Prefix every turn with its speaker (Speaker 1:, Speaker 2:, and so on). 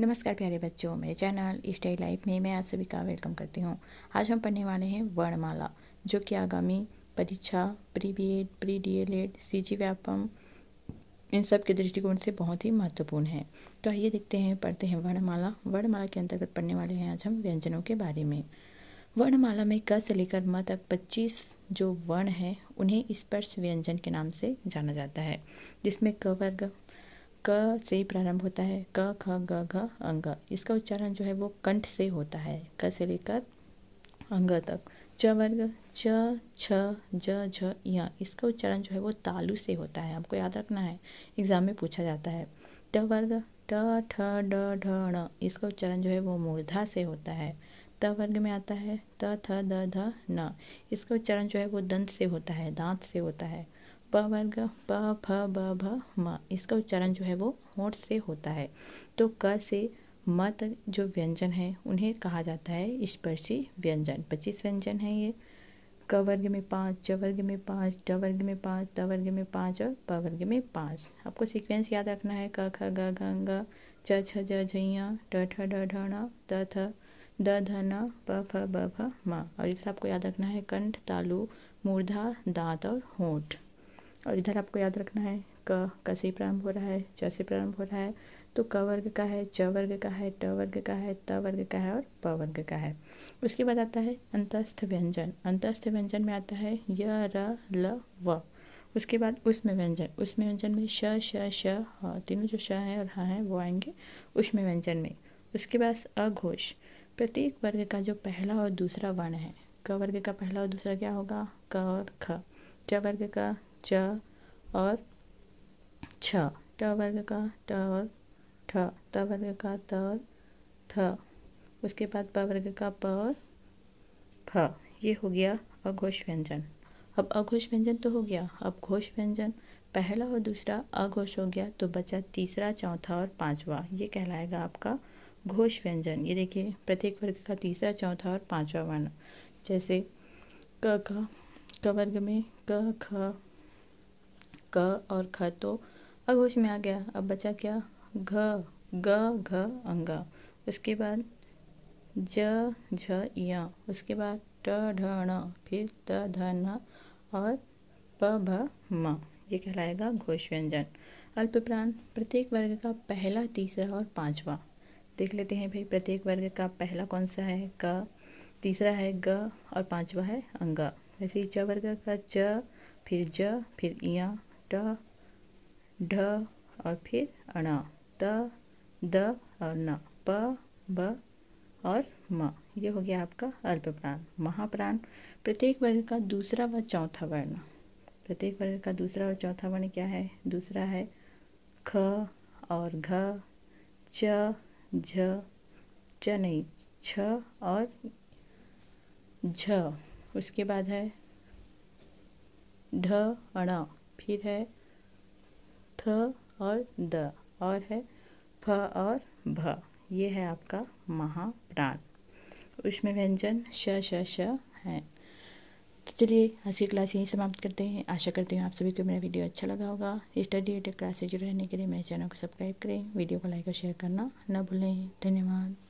Speaker 1: नमस्कार प्यारे बच्चों मेरे चैनल स्टाइल लाइफ में मैं आप सभी का वेलकम करती हूँ आज हम पढ़ने वाले हैं वर्णमाला जो कि आगामी परीक्षा pre B Ed pre D El Ed C G Vyapam इन सब के दृष्टिकोण से बहुत ही महत्वपूर्ण है तो आइए देखते हैं पढ़ते हैं वर्णमाला वर्णमाला के अंतर्गत पढ़ने वाले हैं आज हम व्यंजनों के बारे में वर्णमाला में क से लेकर म तक 25 जो वर्ण हैं उन्हें स्पर्श व्यंजन के नाम से जाना जाता है जिसमें क वर्ग क से प्रारंभ होता है क ख ग घ अंग इसका उच्चारण जो है वो कंठ से होता है क से लेकर अंग तक च वर्ग च छ ज झ या इसका उच्चारण जो है वो तालु से होता है आपको याद रखना है एग्जाम में पूछा जाता है ट वर्ग ट ठ ड ढ ण इसका उच्चारण जो है वो मूर्धा से होता है त वर्ग में आता है त थ द ध न इसका उच्चारण जो है वो दंत से होता है दांत से होता है प वर्ग प फ ब भ म इसका उच्चारण जो है वो होठ से होता है तो क से म तक जो व्यंजन है उन्हें कहा जाता है स्पर्शी व्यंजन पच्चीस व्यंजन है ये क वर्ग में पाँच च वर्ग में पाँच ड वर्ग में पाँच त वर्ग में पाँच और प वर्ग में पाँच आपको सीक्वेंस याद रखना है क ख ग घ ग च छ ज झैया ड ठ ड ढ ण त थ द ध न प फ ब भ म और इधर आपको याद रखना है कंठ तालु मूर्धा दांत और होंठ और इधर आपको याद रखना है क कैसे प्रारंभ हो रहा है च से प्रारंभ हो रहा है तो क वर्ग का है च वर्ग का है ट वर्ग का है त वर्ग का है और प वर्ग का है उसके बाद आता है अंतस्थ व्यंजन अंतस्थ व्यंजन में आता है य र ल व उसके बाद उसमें व्यंजन उसमें व्यंजन में श श श ह तीनों जो श हैं और हाँ हैं वो आएंगे उसमें व्यंजन में उसके बाद अघोष प्रत्येक वर्ग का जो पहला और दूसरा वर्ण है क वर्ग का पहला और दूसरा क्या होगा क और ख च वर्ग का च और छ ट वर्ग का ट और ठ त वर्ग का त और थ उसके बाद प वर्ग का प और फ ये हो गया अघोष व्यंजन अब अघोष व्यंजन तो हो गया अब घोष व्यंजन पहला और दूसरा अघोष हो गया तो बचा तीसरा चौथा और पांचवा ये कहलाएगा आपका घोष व्यंजन ये देखिए प्रत्येक वर्ग का तीसरा चौथा और पांचवा वर्ण जैसे क का क वर्ग में क ख और ख तो अघोष में आ गया अब बचा क्या घ ग घ अंगा उसके बाद ज झ य उसके बाद ट ढ ण फिर त ध न और प भ म ये कहलाएगा घोष व्यंजन अल्प प्राण प्रत्येक वर्ग का पहला तीसरा और पांचवा देख लेते हैं भाई प्रत्येक वर्ग का पहला कौन सा है क तीसरा है ग और पांचवा है अंगा वैसे ही च वर्ग का च फिर ज फिर इया ट ढ और फिर अण त द और न प ब और म ये हो गया आपका प्राण महाप्राण प्रत्येक वर्ग का दूसरा व चौथा वर्ण प्रत्येक वर्ग का दूसरा और चौथा वर्ण क्या है दूसरा है ख और घ च झ च नहीं छ और झ उसके बाद है ढ अण फिर है थ और द और है फ और भ ये है आपका महाप्राण उसमें व्यंजन श श श है तो चलिए आज की क्लास यहीं समाप्त करते हैं आशा करते हैं आप सभी को मेरा वीडियो अच्छा लगा होगा स्टडी एटेड क्लास से जुड़े रहने के लिए मेरे चैनल को सब्सक्राइब करें वीडियो को लाइक और शेयर करना ना भूलें धन्यवाद